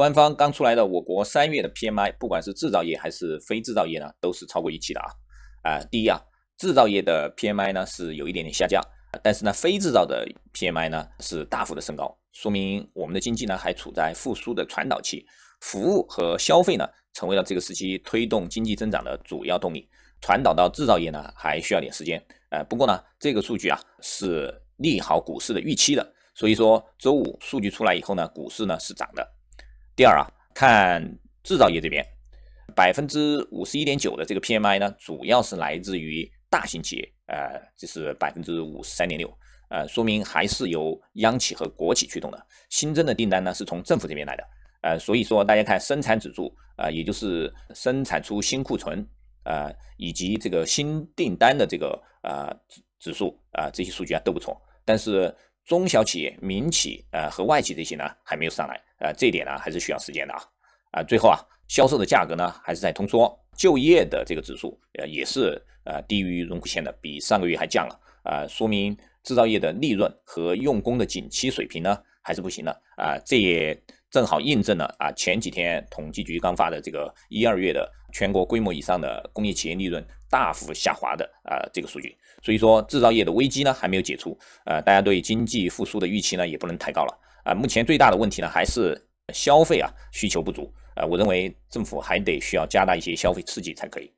官方刚出来的我国三月的 PMI，不管是制造业还是非制造业呢，都是超过预期的啊！啊，第一啊，制造业的 PMI 呢是有一点点下降，但是呢，非制造的 PMI 呢是大幅的升高，说明我们的经济呢还处在复苏的传导期，服务和消费呢成为了这个时期推动经济增长的主要动力，传导到制造业呢还需要点时间。呃，不过呢，这个数据啊是利好股市的预期的，所以说周五数据出来以后呢，股市呢是涨的。第二啊，看制造业这边，百分之五十一点九的这个 PMI 呢，主要是来自于大型企业，呃，就是百分之五十三点六，呃，说明还是由央企和国企驱动的。新增的订单呢，是从政府这边来的，呃，所以说大家看生产指数，啊，也就是生产出新库存，呃，以及这个新订单的这个呃指指数，啊，这些数据啊都不错，但是。中小企业、民企，呃和外企这些呢，还没有上来，呃，这一点呢还是需要时间的啊，啊，最后啊，销售的价格呢还是在通缩，就业的这个指数，呃也是呃低于荣枯线的，比上个月还降了，啊，说明制造业的利润和用工的景气水平呢还是不行的，啊，这也正好印证了啊前几天统计局刚发的这个一二月的。全国规模以上的工业企业利润大幅下滑的啊，这个数据，所以说制造业的危机呢还没有解除，呃，大家对经济复苏的预期呢也不能太高了啊。目前最大的问题呢还是消费啊需求不足啊，我认为政府还得需要加大一些消费刺激才可以。